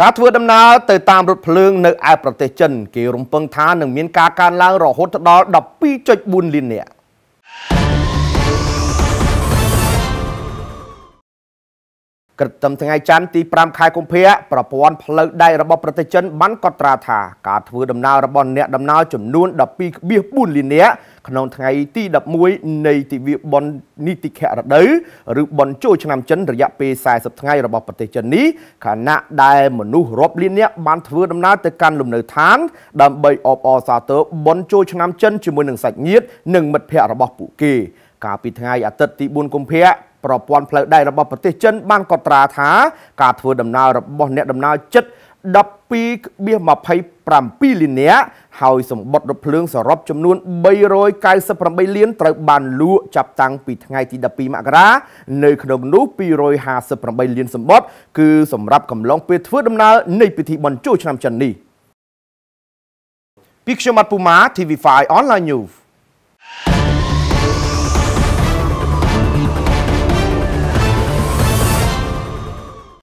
ការធ្វើដំណើរទៅតាមរថភ្លើងនៅឯប្រទេសចិនគេរំពឹងថានឹងមានការកើនឡើងរហូតដល់12.4លាននាក់ក្រឹមថ្ងៃច័ន្ទទី5ខែកុម្ភៈប្រព័ន្ធផ្លូវដែករបស់ប្រទេសចិនបានកត់ត្រាថាការធ្វើដំណើររបស់អ្នកដំណើរចំនួន12.4លាននាក់ក្នុងថ្ងៃទី11នៃទិវាបុណ្យនីតិខៈរដូវឬបុណ្យចូលឆ្នាំចិនរយៈពេល40ថ្ងៃរបស់ប្រទេសចិននេះខណៈដែលមនុស្សរាប់លាននាក់បានធ្វើដំណើរទៅកាន់លំនៅឋានដើម្បីអបអរសាទរបុណ្យចូលឆ្នាំចិនជាមួយនឹងសាច់ញាតិនិងមិត្តភ័ក្តិរបស់ពួកគេកាលពីថ្ងៃអាទិត្យទី4កុម្ភៈប្រព័ន្ធផ្លូវដែករបស់ប្រទេសចិនបានកត់ត្រាថាការធ្វើដំណើររបស់អ្នកដំណើរចិត្ត12.27លាននាក់ហើយសម្បត្តិរថភ្លើងសរុបចំនួន398លានត្រូវបានលក់ចាប់តាំងពីថ្ងៃទី12មករានៅក្នុងនោះ258លានសម្បត្តិគឺសម្រាប់កំឡុងពេលធ្វើដំណើរនៃពិធីបុណ្យចូលឆ្នាំចិននេះពីខ្ញុំមាត់ពូម៉ា TV5 Online News